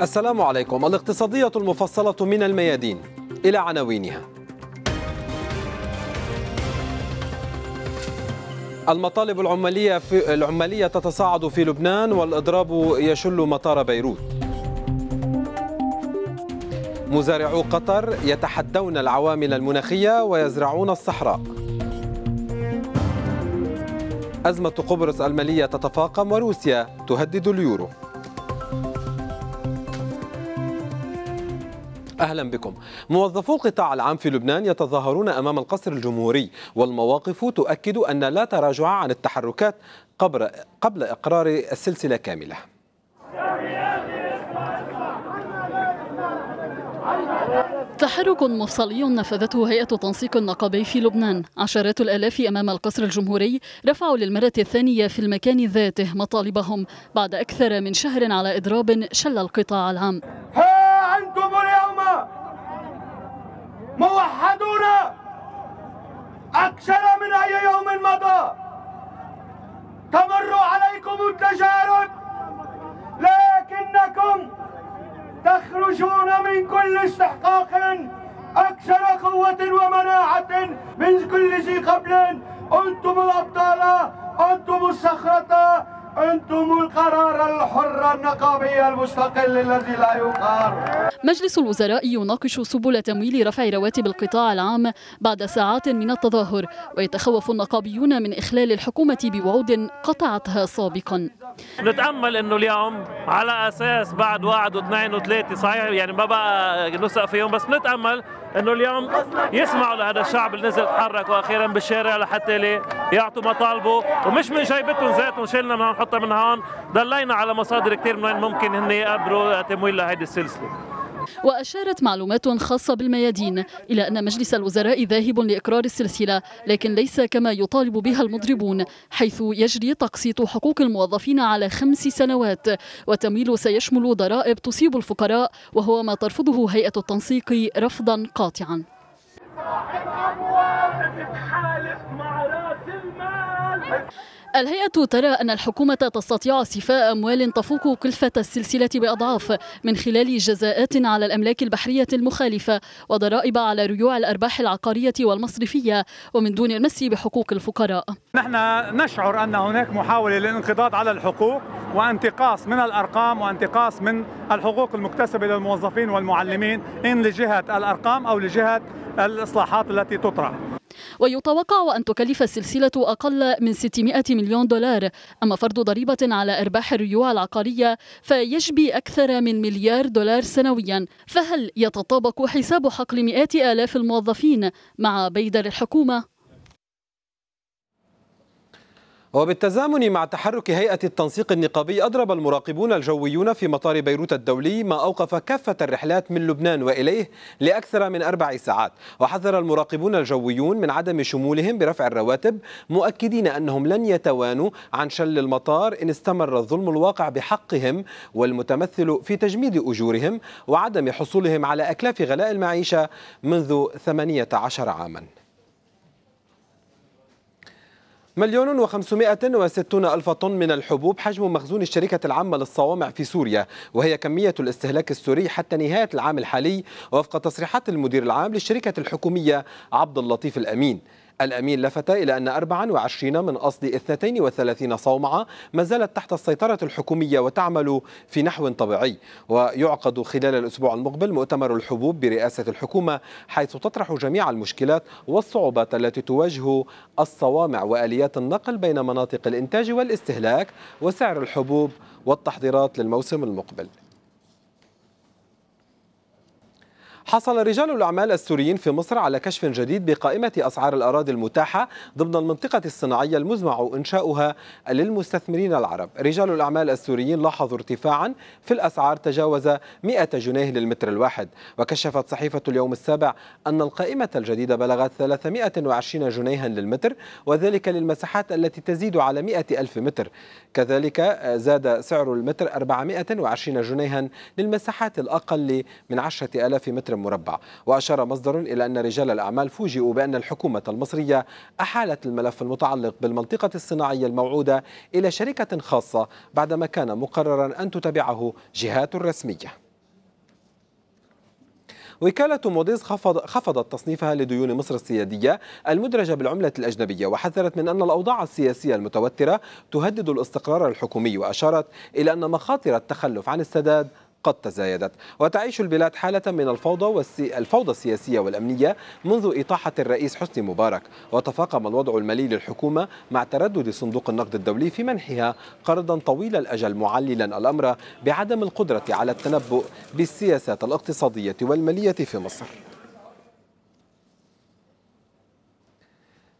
السلام عليكم الاقتصادية المفصلة من الميادين إلى عناوينها المطالب العمالية, في العمالية تتصاعد في لبنان والإضراب يشل مطار بيروت مزارعو قطر يتحدون العوامل المناخية ويزرعون الصحراء أزمة قبرص المالية تتفاقم وروسيا تهدد اليورو أهلا بكم موظفو القطاع العام في لبنان يتظاهرون أمام القصر الجمهوري والمواقف تؤكد أن لا تراجع عن التحركات قبل, قبل إقرار السلسلة كاملة تحرك مفصلي نفذته هيئة تنسيق النقابي في لبنان عشرات الآلاف أمام القصر الجمهوري رفعوا للمرة الثانية في المكان ذاته مطالبهم بعد أكثر من شهر على إضراب شل القطاع العام موحدون أكثر من أي يوم مضى تمر عليكم التجارب لكنكم تخرجون من كل استحقاق أكثر قوة ومناعة من كل ذي قبل أنتم الأبطال أنتم الصخرة أنتم القرار الحر النقابي المستقل الذي لا يقار مجلس الوزراء يناقش سبل تمويل رفع رواتب القطاع العام بعد ساعات من التظاهر ويتخوف النقابيون من إخلال الحكومة بوعود قطعتها سابقا نتأمل أنه اليوم على أساس بعد واحد واثنين وثلاثة صحيح يعني ما بقى نسق فيهم بس نتأمل أنه اليوم يسمعوا لهذا الشعب اللي نزل تحرك وأخيرا بالشارع لحتى يعطوا مطالبه ومش من جيبتهم ذاتهم شلنا من نحط حتى من هون ضلينا على مصادر كثير من وين ممكن هن يقبروا تمويل لهيدي السلسله وأشارت معلومات خاصة بالميادين إلى أن مجلس الوزراء ذاهب لإقرار السلسلة لكن ليس كما يطالب بها المضربون حيث يجري تقسيط حقوق الموظفين على خمس سنوات وتمويل سيشمل ضرائب تصيب الفقراء وهو ما ترفضه هيئة التنسيق رفضا قاطعا صاحب أموال تتحالف مع راسل الهيئة ترى أن الحكومة تستطيع استيفاء أموال تفوق كلفة السلسلة بأضعاف من خلال جزاءات على الأملاك البحرية المخالفة وضرائب على ريوع الأرباح العقارية والمصرفية ومن دون المس بحقوق الفقراء نحن نشعر أن هناك محاولة للانقضاض على الحقوق وانتقاص من الأرقام وانتقاص من الحقوق المكتسبة للموظفين والمعلمين إن لجهة الأرقام أو لجهة الإصلاحات التي تطرح ويتوقع أن تكلف السلسلة أقل من 600 مليون دولار أما فرض ضريبة على أرباح الريوع العقارية فيجبي أكثر من مليار دولار سنويا فهل يتطابق حساب حقل مئات آلاف الموظفين مع بيدر الحكومة؟ وبالتزامن مع تحرك هيئة التنسيق النقابي أضرب المراقبون الجويون في مطار بيروت الدولي ما أوقف كافة الرحلات من لبنان وإليه لأكثر من أربع ساعات وحذر المراقبون الجويون من عدم شمولهم برفع الرواتب مؤكدين أنهم لن يتوانوا عن شل المطار إن استمر الظلم الواقع بحقهم والمتمثل في تجميد أجورهم وعدم حصولهم على أكلاف غلاء المعيشة منذ 18 عاماً مليون وخمسمائة وستون ألف طن من الحبوب حجم مخزون الشركة العامة للصوامع في سوريا وهي كمية الاستهلاك السوري حتى نهاية العام الحالي وفق تصريحات المدير العام للشركة الحكومية عبد اللطيف الأمين الأمين لفت إلى أن 24 من أصل 32 صومعة ما زالت تحت السيطرة الحكومية وتعمل في نحو طبيعي ويعقد خلال الأسبوع المقبل مؤتمر الحبوب برئاسة الحكومة حيث تطرح جميع المشكلات والصعوبات التي تواجه الصوامع وآليات النقل بين مناطق الإنتاج والاستهلاك وسعر الحبوب والتحضيرات للموسم المقبل حصل رجال الأعمال السوريين في مصر على كشف جديد بقائمة أسعار الأراضي المتاحة ضمن المنطقة الصناعية المزمع إنشاؤها للمستثمرين العرب رجال الأعمال السوريين لاحظوا ارتفاعا في الأسعار تجاوز 100 جنيه للمتر الواحد وكشفت صحيفة اليوم السابع أن القائمة الجديدة بلغت 320 جنيها للمتر وذلك للمساحات التي تزيد على 100 ألف متر كذلك زاد سعر المتر 420 جنيها للمساحات الأقل من 10 ألاف متر مربع وأشار مصدر إلى أن رجال الأعمال فوجئوا بأن الحكومة المصرية أحالت الملف المتعلق بالمنطقة الصناعية الموعودة إلى شركة خاصة بعدما كان مقررا أن تتبعه جهات رسمية وكالة موديز خفض خفضت تصنيفها لديون مصر السيادية المدرجة بالعملة الأجنبية وحذرت من أن الأوضاع السياسية المتوترة تهدد الاستقرار الحكومي وأشارت إلى أن مخاطر التخلف عن السداد قد تزايدت وتعيش البلاد حالة من الفوضى والسي... الفوضى السياسية والأمنية منذ إطاحة الرئيس حسني مبارك وتفاقم الوضع المالي للحكومة مع تردد صندوق النقد الدولي في منحها قرضا طويل الأجل معللا الأمر بعدم القدرة على التنبؤ بالسياسات الاقتصادية والمالية في مصر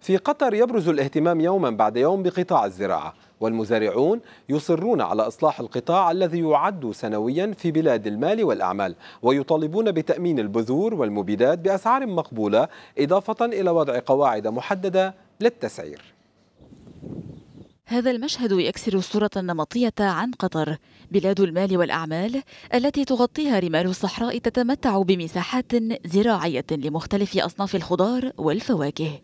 في قطر يبرز الاهتمام يوما بعد يوم بقطاع الزراعة والمزارعون يصرون على إصلاح القطاع الذي يعد سنويا في بلاد المال والأعمال ويطالبون بتأمين البذور والمبيدات بأسعار مقبولة إضافة إلى وضع قواعد محددة للتسعير هذا المشهد يكسر الصورة النمطية عن قطر بلاد المال والأعمال التي تغطيها رمال الصحراء تتمتع بمساحات زراعية لمختلف أصناف الخضار والفواكه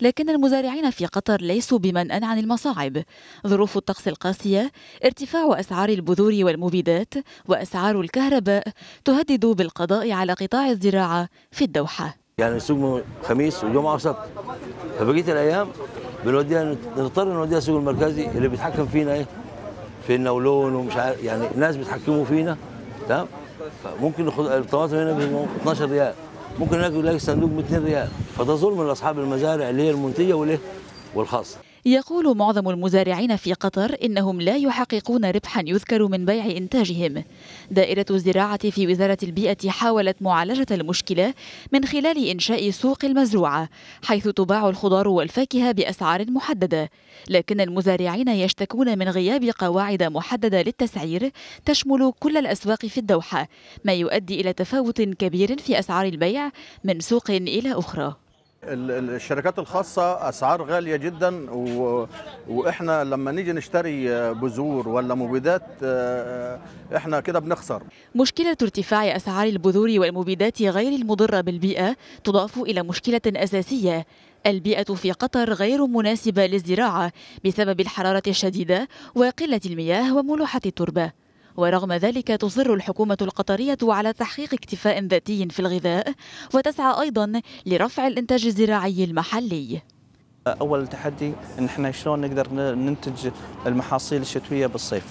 لكن المزارعين في قطر ليسوا بمنأى عن المصاعب ظروف الطقس القاسية ارتفاع أسعار البذور والمبيدات وأسعار الكهرباء تهدد بالقضاء على قطاع الزراعة في الدوحة يعني السوق خميس وجمعة وسبت فبقية الأيام بنوديها نضطر نوديها السوق المركزي اللي بيتحكم فينا إيه في النولون ومش عارف يعني ناس بيتحكموا فينا تمام ممكن الطماطم هنا ب 12 ريال ممكن هناك يلاقي صندوق ب 2 ريال فده ظلم لاصحاب المزارع اللي هي المنتجه والايه والخاصه يقول معظم المزارعين في قطر إنهم لا يحققون ربحا يذكر من بيع إنتاجهم دائرة الزراعة في وزارة البيئة حاولت معالجة المشكلة من خلال إنشاء سوق المزروعة حيث تباع الخضار والفاكهة بأسعار محددة لكن المزارعين يشتكون من غياب قواعد محددة للتسعير تشمل كل الأسواق في الدوحة ما يؤدي إلى تفاوت كبير في أسعار البيع من سوق إلى أخرى الشركات الخاصة أسعار غالية جدا و... وإحنا لما نيجي نشتري آه، بذور ولا مبيدات آه، آه، إحنا كده بنخسر مشكلة ارتفاع أسعار البذور والمبيدات غير المضرة بالبيئة تضاف إلى مشكلة أساسية البيئة في قطر غير مناسبة للزراعة بسبب الحرارة الشديدة وقلة المياه وملوحة التربة ورغم ذلك تصر الحكومة القطرية على تحقيق اكتفاء ذاتي في الغذاء وتسعى أيضا لرفع الإنتاج الزراعي المحلي أول تحدي أن احنا شلون نقدر ننتج المحاصيل الشتوية بالصيف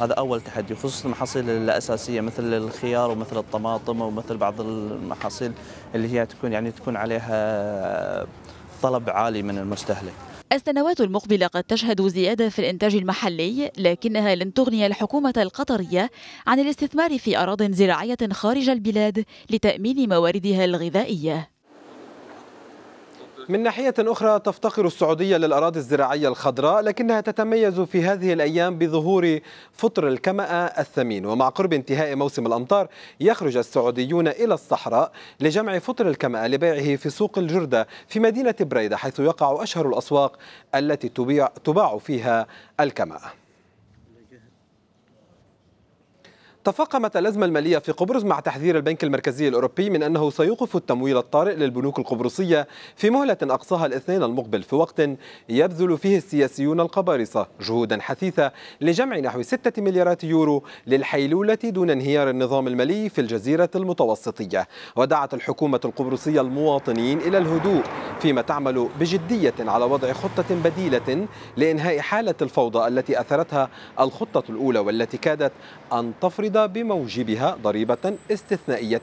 هذا اول تحدي خصوصا المحاصيل الاساسيه مثل الخيار ومثل الطماطم ومثل بعض المحاصيل اللي هي تكون يعني تكون عليها طلب عالي من المستهلك. السنوات المقبلة قد تشهد زيادة في الإنتاج المحلي لكنها لن تغني الحكومة القطرية عن الاستثمار في أراض زراعية خارج البلاد لتأمين مواردها الغذائية من ناحية أخرى تفتقر السعودية للأراضي الزراعية الخضراء لكنها تتميز في هذه الأيام بظهور فطر الكمأة الثمين ومع قرب انتهاء موسم الأمطار يخرج السعوديون إلى الصحراء لجمع فطر الكمأة لبيعه في سوق الجردة في مدينة بريدة حيث يقع أشهر الأسواق التي تبيع, تباع فيها الكمأة تفاقمت الأزمة المالية في قبرص مع تحذير البنك المركزي الأوروبي من أنه سيوقف التمويل الطارئ للبنوك القبرصية في مهلة أقصاها الاثنين المقبل في وقت يبذل فيه السياسيون القبارصة جهودا حثيثة لجمع نحو 6 مليارات يورو للحيلولة دون انهيار النظام المالي في الجزيرة المتوسطية ودعت الحكومة القبرصية المواطنين إلى الهدوء فيما تعمل بجدية على وضع خطة بديلة لإنهاء حالة الفوضى التي أثرتها الخطة الأولى والتي كادت أن تفرض فرض بموجبها ضريبة استثنائية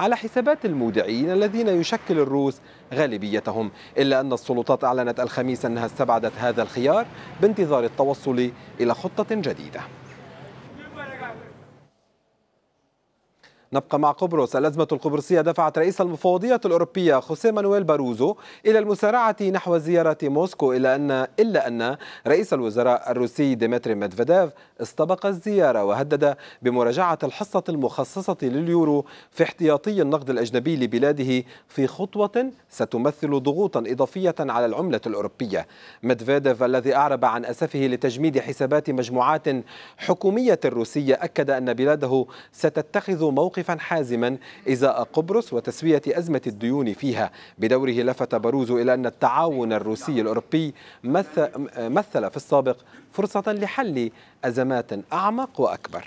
على حسابات المودعين الذين يشكل الروس غالبيتهم إلا أن السلطات أعلنت الخميس أنها استبعدت هذا الخيار بانتظار التوصل إلى خطة جديدة نبقى مع قبرص الأزمة القبرصية دفعت رئيس المفوضية الأوروبية خوسيه مانويل باروزو إلى المسارعة نحو زيارة موسكو إلا أن إلا أن رئيس الوزراء الروسي ديمتري ميدفيديف استبق الزيارة وهدد بمراجعة الحصة المخصصة لليورو في احتياطي النقد الأجنبي لبلاده في خطوة ستمثل ضغوطا إضافية على العملة الأوروبية ميدفيديف الذي أعرب عن أسفه لتجميد حسابات مجموعات حكومية روسية أكد أن بلاده ستتخذ موقف موقفا حازما إزاء قبرص وتسوية أزمة الديون فيها بدوره لفت بروزو إلى أن التعاون الروسي الأوروبي مثل في السابق فرصة لحل أزمات أعمق وأكبر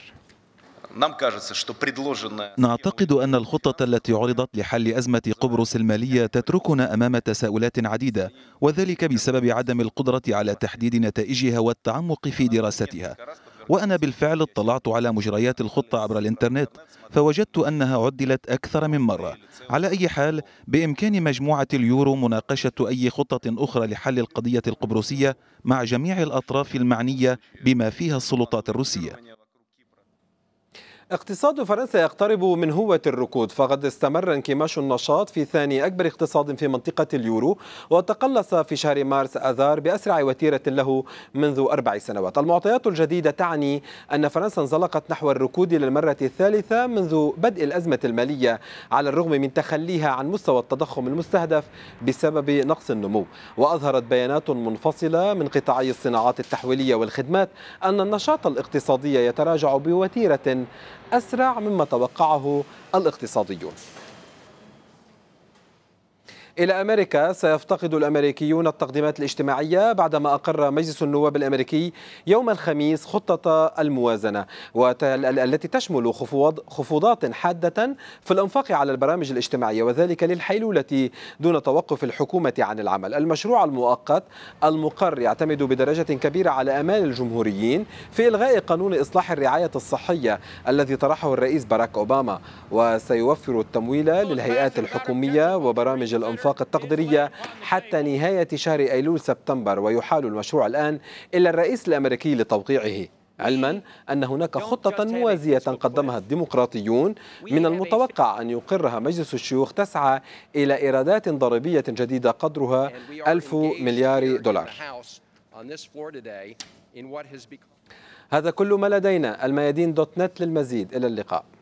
نعتقد أن الخطة التي عرضت لحل أزمة قبرص المالية تتركنا أمام تساؤلات عديدة وذلك بسبب عدم القدرة على تحديد نتائجها والتعمق في دراستها وأنا بالفعل اطلعت على مجريات الخطة عبر الإنترنت فوجدت أنها عدلت أكثر من مرة على أي حال بإمكان مجموعة اليورو مناقشة أي خطة أخرى لحل القضية القبرصية مع جميع الأطراف المعنية بما فيها السلطات الروسية اقتصاد فرنسا يقترب من هوة الركود فقد استمر انكماش النشاط في ثاني أكبر اقتصاد في منطقة اليورو وتقلص في شهر مارس أذار بأسرع وتيرة له منذ أربع سنوات المعطيات الجديدة تعني أن فرنسا انزلقت نحو الركود للمرة الثالثة منذ بدء الأزمة المالية على الرغم من تخليها عن مستوى التضخم المستهدف بسبب نقص النمو وأظهرت بيانات منفصلة من قطاعي الصناعات التحويلية والخدمات أن النشاط الاقتصادي يتراجع بوتيرة أسرع مما توقعه الاقتصاديون إلى أمريكا سيفتقد الأمريكيون التقديمات الاجتماعية بعدما أقر مجلس النواب الأمريكي يوم الخميس خطة الموازنة التي تشمل خفوض خفوضات حادة في الأنفاق على البرامج الاجتماعية وذلك للحيلولة دون توقف الحكومة عن العمل المشروع المؤقت المقر يعتمد بدرجة كبيرة على أمال الجمهوريين في إلغاء قانون إصلاح الرعاية الصحية الذي طرحه الرئيس باراك أوباما وسيوفر التمويل للهيئات الحكومية وبرامج الأنفاق الآفاق التقديرية حتى نهاية شهر أيلول سبتمبر ويحال المشروع الآن إلى الرئيس الأمريكي لتوقيعه علما أن هناك خطة موازية قدمها الديمقراطيون من المتوقع أن يقرها مجلس الشيوخ تسعى إلى إيرادات ضريبية جديدة قدرها 1000 مليار دولار هذا كل ما لدينا الميادين دوت نت للمزيد إلى اللقاء